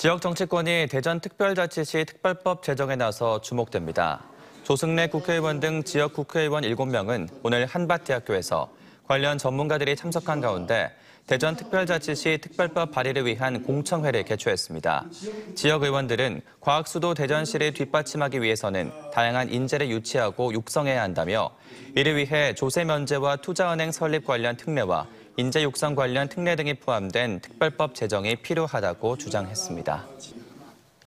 지역 정치권이 대전특별자치시 특별법 제정에 나서 주목됩니다. 조승래 국회의원 등 지역 국회의원 7명은 오늘 한밭대학교에서 관련 전문가들이 참석한 가운데 대전특별자치시 특별법 발의를 위한 공청회를 개최했습니다. 지역 의원들은 과학수도 대전시를 뒷받침하기 위해서는 다양한 인재를 유치하고 육성해야 한다며 이를 위해 조세 면제와 투자은행 설립 관련 특례와 인재 육성 관련 특례 등이 포함된 특별법 제정이 필요하다고 주장했습니다.